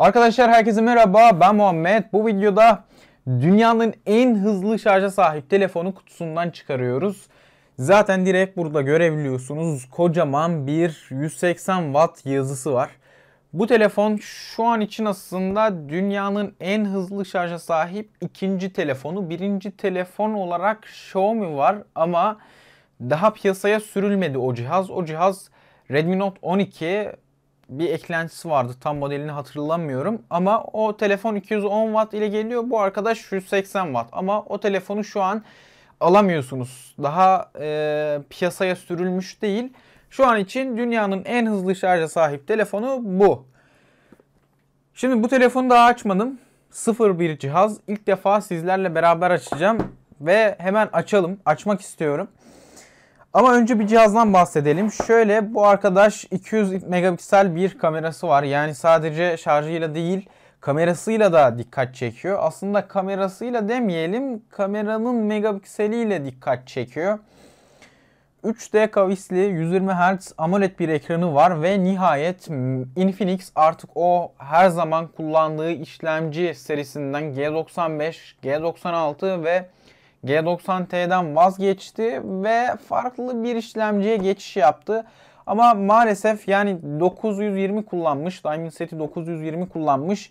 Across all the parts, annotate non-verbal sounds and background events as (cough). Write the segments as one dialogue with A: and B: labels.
A: Arkadaşlar herkese merhaba ben Muhammed. Bu videoda dünyanın en hızlı şarja sahip telefonu kutusundan çıkarıyoruz. Zaten direkt burada görebiliyorsunuz kocaman bir 180 watt yazısı var. Bu telefon şu an için aslında dünyanın en hızlı şarja sahip ikinci telefonu. Birinci telefon olarak Xiaomi var ama daha piyasaya sürülmedi o cihaz. O cihaz Redmi Note 12 bir eklentisi vardı. Tam modelini hatırlamıyorum. Ama o telefon 210 watt ile geliyor. Bu arkadaş 180 watt. Ama o telefonu şu an alamıyorsunuz. Daha e, piyasaya sürülmüş değil. Şu an için dünyanın en hızlı şarja sahip telefonu bu. Şimdi bu telefonu daha açmadım. Sıfır bir cihaz. İlk defa sizlerle beraber açacağım. Ve hemen açalım. Açmak istiyorum. Ama önce bir cihazdan bahsedelim. Şöyle bu arkadaş 200 megapiksel bir kamerası var. Yani sadece şarjıyla değil kamerasıyla da dikkat çekiyor. Aslında kamerasıyla demeyelim kameranın megapikseliyle dikkat çekiyor. 3D kavisli 120 Hz AMOLED bir ekranı var ve nihayet Infinix artık o her zaman kullandığı işlemci serisinden G95, G96 ve G90T'den vazgeçti ve farklı bir işlemciye geçiş yaptı. Ama maalesef yani 920 kullanmış. Diamond seti 920 kullanmış.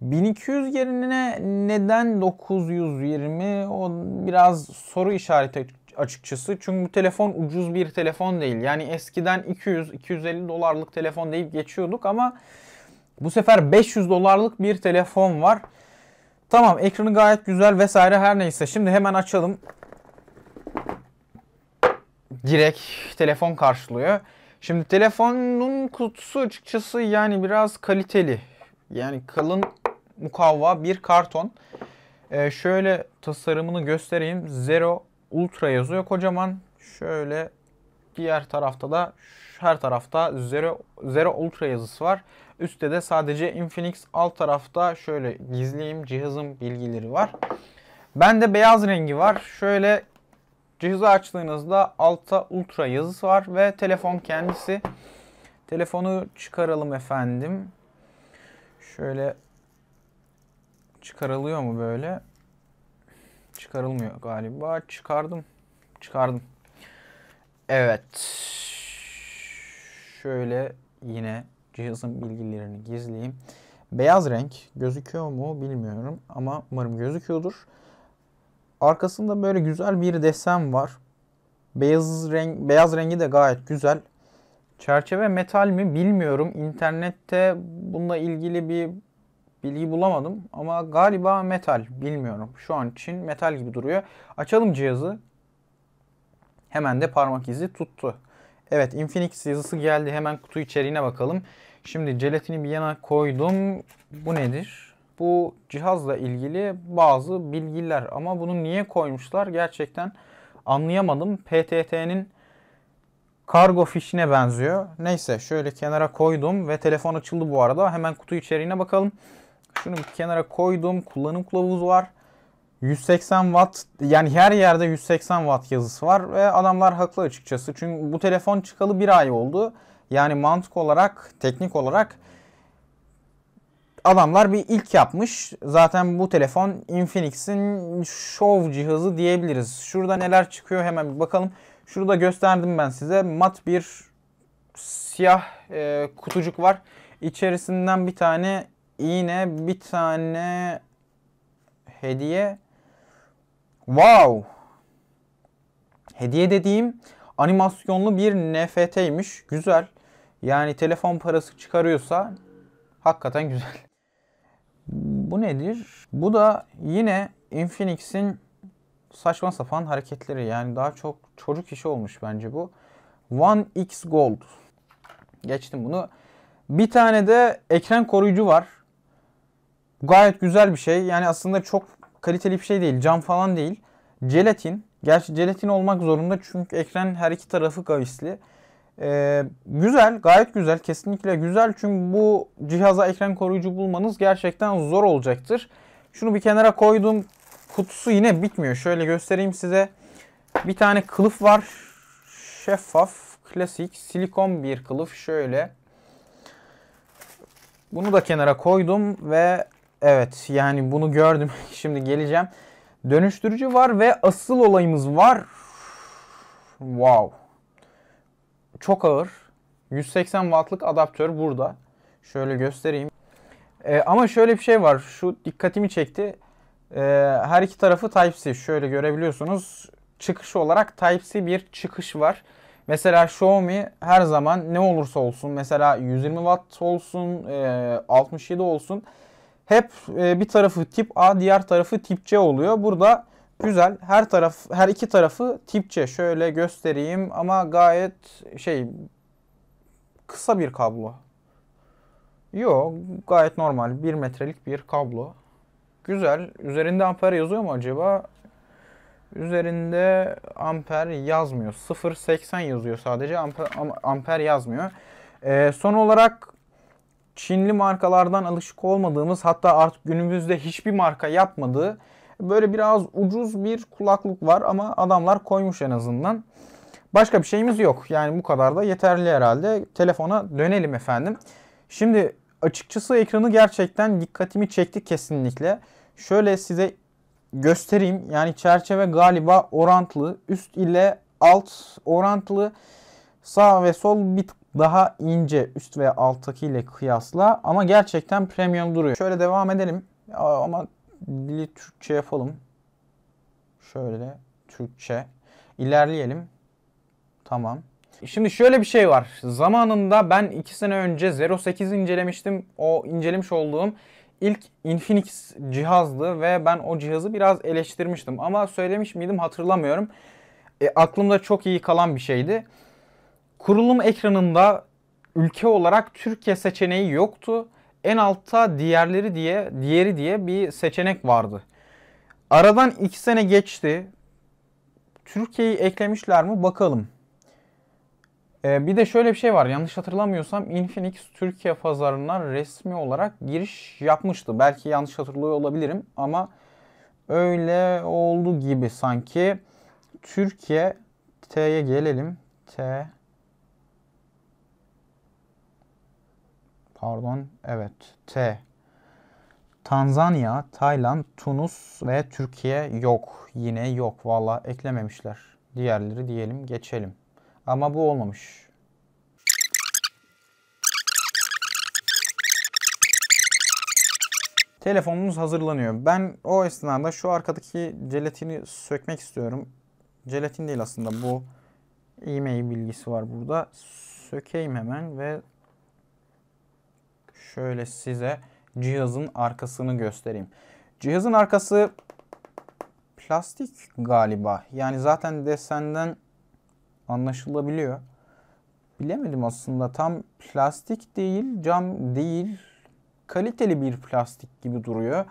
A: 1200 yerine neden 920 o biraz soru işareti açıkçası. Çünkü bu telefon ucuz bir telefon değil. Yani eskiden 200-250 dolarlık telefon deyip geçiyorduk ama bu sefer 500 dolarlık bir telefon var. Tamam ekranı gayet güzel vesaire her neyse. Şimdi hemen açalım. Direkt telefon karşılıyor. Şimdi telefonun kutusu açıkçası yani biraz kaliteli. Yani kalın mukavva bir karton. Ee, şöyle tasarımını göstereyim. Zero Ultra yazıyor kocaman. Şöyle diğer tarafta da her tarafta Zero, Zero Ultra yazısı var. Üstte de sadece Infinix alt tarafta şöyle gizleyeyim cihazın bilgileri var. Bende beyaz rengi var. Şöyle cihazı açtığınızda altta ultra yazısı var ve telefon kendisi. Telefonu çıkaralım efendim. Şöyle çıkarılıyor mu böyle? Çıkarılmıyor galiba. Çıkardım. Çıkardım. Evet. Şöyle yine cihazın bilgilerini gizleyeyim. Beyaz renk gözüküyor mu bilmiyorum ama umarım gözüküyordur. Arkasında böyle güzel bir desen var. Beyaz renk beyaz rengi de gayet güzel. Çerçeve metal mi bilmiyorum. İnternette bununla ilgili bir bilgi bulamadım ama galiba metal bilmiyorum. Şu an için metal gibi duruyor. Açalım cihazı. Hemen de parmak izi tuttu. Evet Infinix yazısı geldi. Hemen kutu içeriğine bakalım. Şimdi jelatini bir yana koydum. Bu nedir? Bu cihazla ilgili bazı bilgiler ama bunu niye koymuşlar gerçekten anlayamadım. PTT'nin kargo fişine benziyor. Neyse şöyle kenara koydum ve telefon açıldı bu arada. Hemen kutu içeriğine bakalım. Şunu bir kenara koydum. Kullanım kılavuzu var. 180 watt yani her yerde 180 watt yazısı var ve adamlar haklı açıkçası. Çünkü bu telefon çıkalı bir ay oldu yani mantık olarak, teknik olarak adamlar bir ilk yapmış. Zaten bu telefon Infinix'in şov cihazı diyebiliriz. Şurada neler çıkıyor hemen bir bakalım. Şurada gösterdim ben size. Mat bir siyah e, kutucuk var. İçerisinden bir tane iğne, bir tane hediye. Wow! Hediye dediğim animasyonlu bir NFT'ymiş. Güzel. Yani telefon parası çıkarıyorsa hakikaten güzel. Bu nedir? Bu da yine Infinix'in saçma sapan hareketleri. Yani daha çok çocuk işi olmuş bence bu. One X Gold. Geçtim bunu. Bir tane de ekran koruyucu var. Gayet güzel bir şey. Yani aslında çok kaliteli bir şey değil. Cam falan değil. Jelatin. Gerçi jelatin olmak zorunda çünkü ekran her iki tarafı kavisli. Ee, güzel, gayet güzel. Kesinlikle güzel. Çünkü bu cihaza ekran koruyucu bulmanız gerçekten zor olacaktır. Şunu bir kenara koydum. Kutusu yine bitmiyor. Şöyle göstereyim size. Bir tane kılıf var. Şeffaf, klasik, silikon bir kılıf. Şöyle. Bunu da kenara koydum ve evet yani bunu gördüm. (laughs) Şimdi geleceğim. Dönüştürücü var ve asıl olayımız var. Wow çok ağır. 180 wattlık adaptör burada. Şöyle göstereyim. Ee, ama şöyle bir şey var. Şu dikkatimi çekti. Ee, her iki tarafı Type-C. Şöyle görebiliyorsunuz. Çıkış olarak Type-C bir çıkış var. Mesela Xiaomi her zaman ne olursa olsun mesela 120 watt olsun, 67 e, olsun hep e, bir tarafı tip A diğer tarafı tip C oluyor. Burada Güzel. Her taraf her iki tarafı tipçe şöyle göstereyim ama gayet şey kısa bir kablo. Yo gayet normal 1 metrelik bir kablo. Güzel. Üzerinde amper yazıyor mu acaba? Üzerinde amper yazmıyor. 0.80 yazıyor sadece amper, amper yazmıyor. Ee, son olarak Çinli markalardan alışık olmadığımız hatta artık günümüzde hiçbir marka yapmadığı Böyle biraz ucuz bir kulaklık var ama adamlar koymuş en azından. Başka bir şeyimiz yok. Yani bu kadar da yeterli herhalde. Telefona dönelim efendim. Şimdi açıkçası ekranı gerçekten dikkatimi çekti kesinlikle. Şöyle size göstereyim. Yani çerçeve galiba orantılı. Üst ile alt orantılı. Sağ ve sol bir daha ince üst ve alttaki ile kıyasla ama gerçekten premium duruyor. Şöyle devam edelim ama dili Türkçe yapalım. Şöyle Türkçe. İlerleyelim. Tamam. Şimdi şöyle bir şey var. Zamanında ben 2 sene önce 08 incelemiştim. O incelemiş olduğum ilk Infinix cihazdı ve ben o cihazı biraz eleştirmiştim. Ama söylemiş miydim hatırlamıyorum. E, aklımda çok iyi kalan bir şeydi. Kurulum ekranında ülke olarak Türkiye seçeneği yoktu en altta diğerleri diye, diğeri diye bir seçenek vardı. Aradan 2 sene geçti. Türkiye'yi eklemişler mi bakalım. Ee, bir de şöyle bir şey var. Yanlış hatırlamıyorsam Infinix Türkiye pazarına resmi olarak giriş yapmıştı. Belki yanlış hatırlıyor olabilirim ama öyle oldu gibi sanki. Türkiye T'ye gelelim. T Pardon. Evet. T. Tanzanya, Tayland, Tunus ve Türkiye yok. Yine yok. Valla eklememişler. Diğerleri diyelim geçelim. Ama bu olmamış. Telefonumuz hazırlanıyor. Ben o esnada şu arkadaki jelatini sökmek istiyorum. Jelatin değil aslında bu e-mail bilgisi var burada. Sökeyim hemen ve şöyle size cihazın arkasını göstereyim. Cihazın arkası plastik galiba. Yani zaten desenden anlaşılabiliyor. Bilemedim aslında tam plastik değil, cam değil. Kaliteli bir plastik gibi duruyor.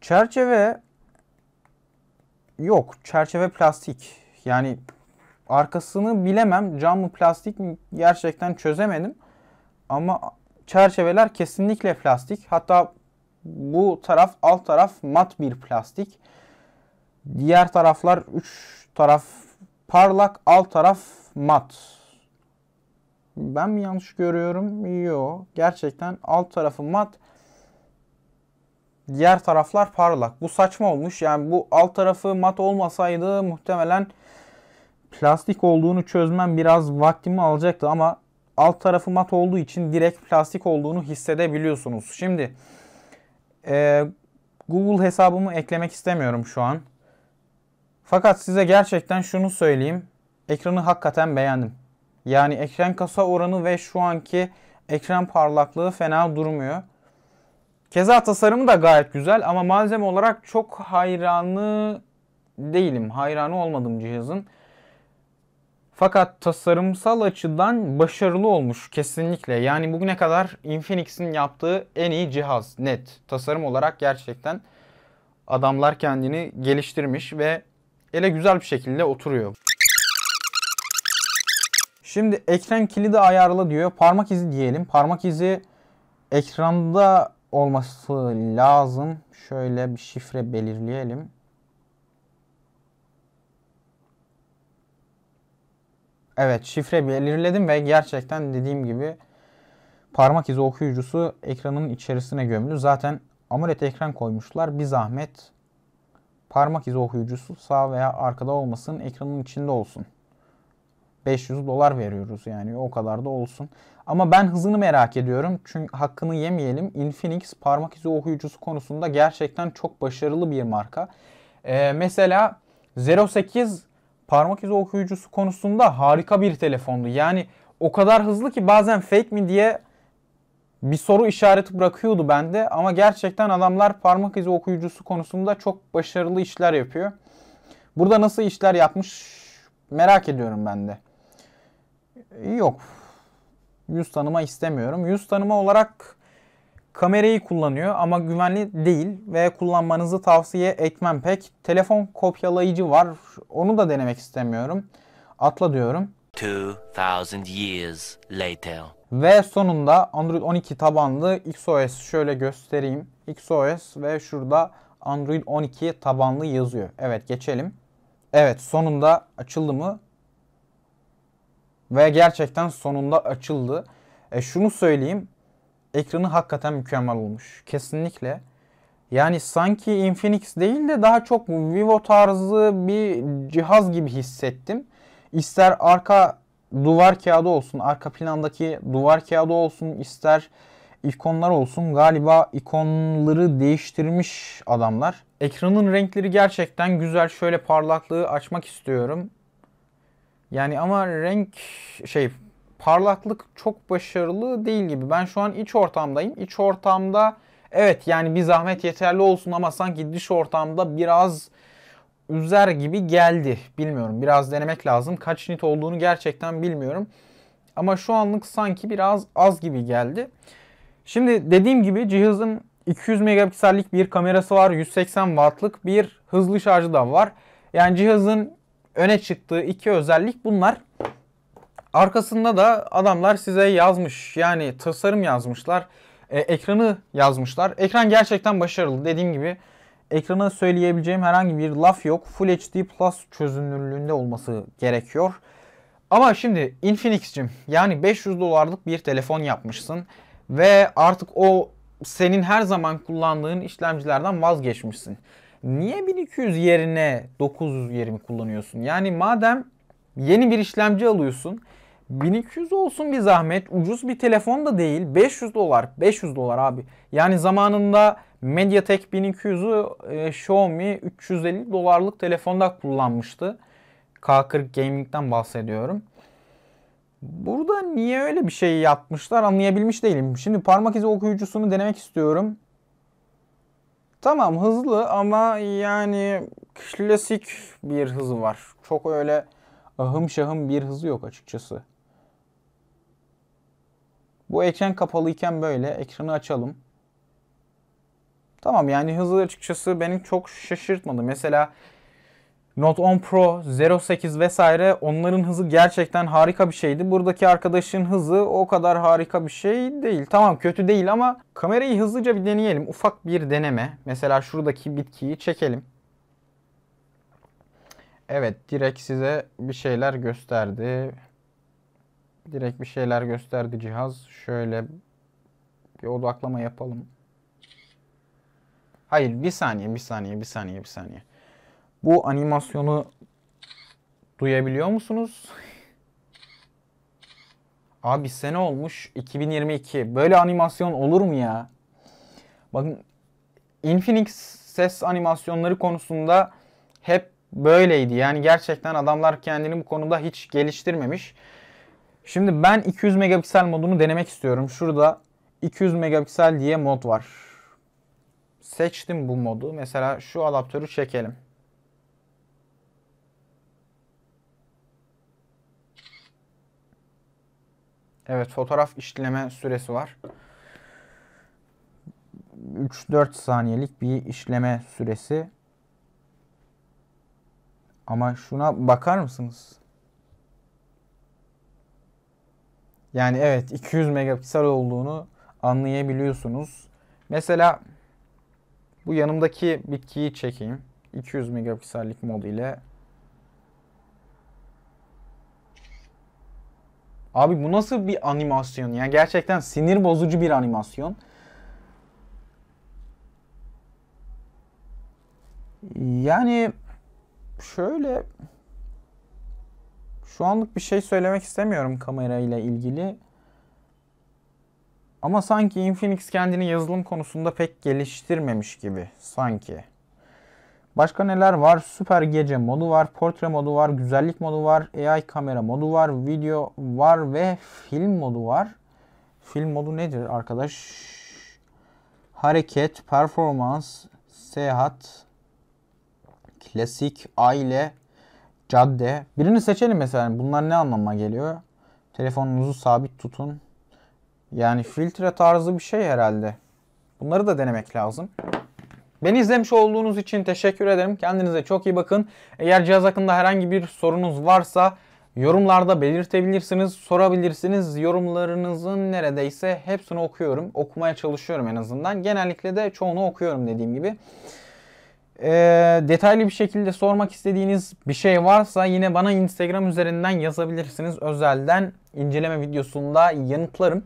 A: Çerçeve yok. Çerçeve plastik. Yani arkasını bilemem. Cam mı plastik mi gerçekten çözemedim. Ama çerçeveler kesinlikle plastik. Hatta bu taraf alt taraf mat bir plastik. Diğer taraflar üç taraf parlak alt taraf mat. Ben mi yanlış görüyorum? Yok. Gerçekten alt tarafı mat. Diğer taraflar parlak. Bu saçma olmuş. Yani bu alt tarafı mat olmasaydı muhtemelen plastik olduğunu çözmem biraz vaktimi alacaktı ama alt tarafı mat olduğu için direkt plastik olduğunu hissedebiliyorsunuz. Şimdi e, Google hesabımı eklemek istemiyorum şu an. Fakat size gerçekten şunu söyleyeyim. Ekranı hakikaten beğendim. Yani ekran kasa oranı ve şu anki ekran parlaklığı fena durmuyor. Keza tasarımı da gayet güzel ama malzeme olarak çok hayranı değilim. Hayranı olmadım cihazın. Fakat tasarımsal açıdan başarılı olmuş kesinlikle. Yani bugüne kadar Infinix'in yaptığı en iyi cihaz net. Tasarım olarak gerçekten adamlar kendini geliştirmiş ve ele güzel bir şekilde oturuyor. Şimdi ekran kilidi ayarla diyor. Parmak izi diyelim. Parmak izi ekranda olması lazım. Şöyle bir şifre belirleyelim. Evet şifre belirledim ve gerçekten dediğim gibi parmak izi okuyucusu ekranın içerisine gömülü. Zaten AMOLED ekran koymuşlar. Bir zahmet parmak izi okuyucusu sağ veya arkada olmasın ekranın içinde olsun. 500 dolar veriyoruz yani o kadar da olsun. Ama ben hızını merak ediyorum. Çünkü hakkını yemeyelim. Infinix parmak izi okuyucusu konusunda gerçekten çok başarılı bir marka. Ee, mesela 08 parmak izi okuyucusu konusunda harika bir telefondu. Yani o kadar hızlı ki bazen fake mi diye bir soru işareti bırakıyordu bende ama gerçekten adamlar parmak izi okuyucusu konusunda çok başarılı işler yapıyor. Burada nasıl işler yapmış merak ediyorum ben de. Yok. Yüz tanıma istemiyorum. Yüz tanıma olarak Kamerayı kullanıyor ama güvenli değil ve kullanmanızı tavsiye etmem pek. Telefon kopyalayıcı var. Onu da denemek istemiyorum. Atla diyorum. 2000 years later. Ve sonunda Android 12 tabanlı XOS şöyle göstereyim. XOS ve şurada Android 12 tabanlı yazıyor. Evet geçelim. Evet sonunda açıldı mı? Ve gerçekten sonunda açıldı. E şunu söyleyeyim ekranı hakikaten mükemmel olmuş. Kesinlikle. Yani sanki Infinix değil de daha çok Vivo tarzı bir cihaz gibi hissettim. İster arka duvar kağıdı olsun, arka plandaki duvar kağıdı olsun, ister ikonlar olsun. Galiba ikonları değiştirmiş adamlar. Ekranın renkleri gerçekten güzel. Şöyle parlaklığı açmak istiyorum. Yani ama renk şey parlaklık çok başarılı değil gibi. Ben şu an iç ortamdayım. İç ortamda evet yani bir zahmet yeterli olsun ama sanki dış ortamda biraz üzer gibi geldi. Bilmiyorum biraz denemek lazım. Kaç nit olduğunu gerçekten bilmiyorum. Ama şu anlık sanki biraz az gibi geldi. Şimdi dediğim gibi cihazın 200 megapiksellik bir kamerası var. 180 wattlık bir hızlı şarjı da var. Yani cihazın öne çıktığı iki özellik bunlar. Arkasında da adamlar size yazmış. Yani tasarım yazmışlar. E, ekranı yazmışlar. Ekran gerçekten başarılı. Dediğim gibi ekrana söyleyebileceğim herhangi bir laf yok. Full HD Plus çözünürlüğünde olması gerekiyor. Ama şimdi Infinix'cim yani 500 dolarlık bir telefon yapmışsın ve artık o senin her zaman kullandığın işlemcilerden vazgeçmişsin. Niye 1200 yerine 920 kullanıyorsun? Yani madem yeni bir işlemci alıyorsun 1200 olsun bir zahmet. Ucuz bir telefon da değil. 500 dolar. 500 dolar abi. Yani zamanında MediaTek 1200'ü e, Xiaomi 350 dolarlık telefonda kullanmıştı. K40 Gaming'den bahsediyorum. Burada niye öyle bir şey yapmışlar anlayabilmiş değilim. Şimdi parmak izi okuyucusunu denemek istiyorum. Tamam hızlı ama yani klasik bir hızı var. Çok öyle ahım şahım bir hızı yok açıkçası. Bu ekran kapalı iken böyle. Ekranı açalım. Tamam yani hızlı açıkçası benim çok şaşırtmadı. Mesela Note 10 Pro, 08 vesaire onların hızı gerçekten harika bir şeydi. Buradaki arkadaşın hızı o kadar harika bir şey değil. Tamam kötü değil ama kamerayı hızlıca bir deneyelim. Ufak bir deneme. Mesela şuradaki bitkiyi çekelim. Evet direkt size bir şeyler gösterdi. Direkt bir şeyler gösterdi cihaz. Şöyle bir odaklama yapalım. Hayır bir saniye bir saniye bir saniye bir saniye. Bu animasyonu duyabiliyor musunuz? (laughs) Abi sene olmuş 2022. Böyle animasyon olur mu ya? Bakın Infinix ses animasyonları konusunda hep böyleydi. Yani gerçekten adamlar kendini bu konuda hiç geliştirmemiş. Şimdi ben 200 megapiksel modunu denemek istiyorum. Şurada 200 megapiksel diye mod var. Seçtim bu modu. Mesela şu adaptörü çekelim. Evet fotoğraf işleme süresi var. 3-4 saniyelik bir işleme süresi. Ama şuna bakar mısınız? Yani evet 200 megapiksel olduğunu anlayabiliyorsunuz. Mesela bu yanımdaki bitkiyi çekeyim. 200 megapiksellik mod ile. Abi bu nasıl bir animasyon ya? Gerçekten sinir bozucu bir animasyon. Yani şöyle şu anlık bir şey söylemek istemiyorum kamerayla ilgili. Ama sanki Infinix kendini yazılım konusunda pek geliştirmemiş gibi. Sanki. Başka neler var? Süper gece modu var, portre modu var, güzellik modu var, AI kamera modu var, video var ve film modu var. Film modu nedir arkadaş? Hareket, performans, seyahat, klasik, aile, cadde. Birini seçelim mesela. Bunlar ne anlama geliyor? Telefonunuzu sabit tutun. Yani filtre tarzı bir şey herhalde. Bunları da denemek lazım. Beni izlemiş olduğunuz için teşekkür ederim. Kendinize çok iyi bakın. Eğer cihaz hakkında herhangi bir sorunuz varsa yorumlarda belirtebilirsiniz, sorabilirsiniz. Yorumlarınızın neredeyse hepsini okuyorum. Okumaya çalışıyorum en azından. Genellikle de çoğunu okuyorum dediğim gibi. E, detaylı bir şekilde sormak istediğiniz bir şey varsa yine bana Instagram üzerinden yazabilirsiniz. Özelden inceleme videosunda yanıtlarım.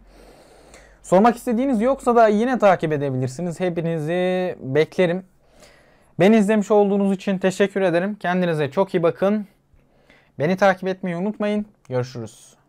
A: Sormak istediğiniz yoksa da yine takip edebilirsiniz. Hepinizi beklerim. Beni izlemiş olduğunuz için teşekkür ederim. Kendinize çok iyi bakın. Beni takip etmeyi unutmayın. Görüşürüz.